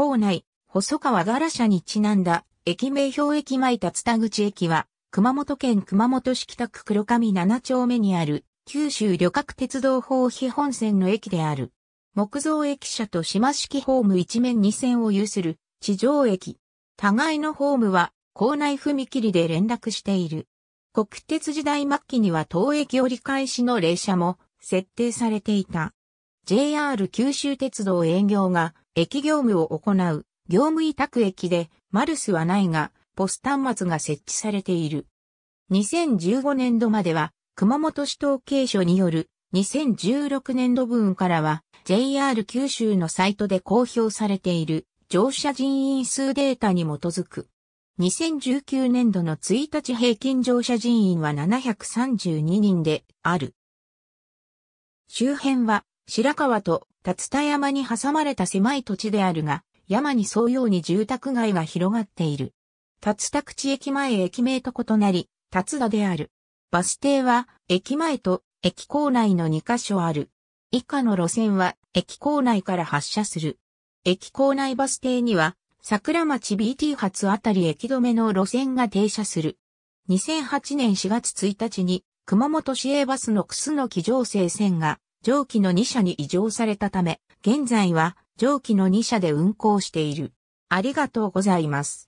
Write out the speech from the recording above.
構内、細川ガラ社にちなんだ、駅名標駅前竜田口駅は、熊本県熊本市北区黒上7丁目にある、九州旅客鉄道法基本線の駅である。木造駅舎と島式ホーム一面2線を有する、地上駅。互いのホームは、校内踏切で連絡している。国鉄時代末期には当駅折り返しの列車も設定されていた。JR 九州鉄道営業が駅業務を行う業務委託駅でマルスはないがポス端末が設置されている。2015年度までは熊本市統計所による2016年度分からは JR 九州のサイトで公表されている乗車人員数データに基づく。2019年度の1日平均乗車人員は732人である。周辺は白川と竜田山に挟まれた狭い土地であるが、山に沿うように住宅街が広がっている。竜田口駅前駅名と異なり、竜田である。バス停は、駅前と駅構内の2カ所ある。以下の路線は、駅構内から発車する。駅構内バス停には、桜町 BT 発あたり駅止めの路線が停車する。2008年4月1日に、熊本市営バスの楠木上生線が上記の2社に移譲されたため、現在は上記の2社で運行している。ありがとうございます。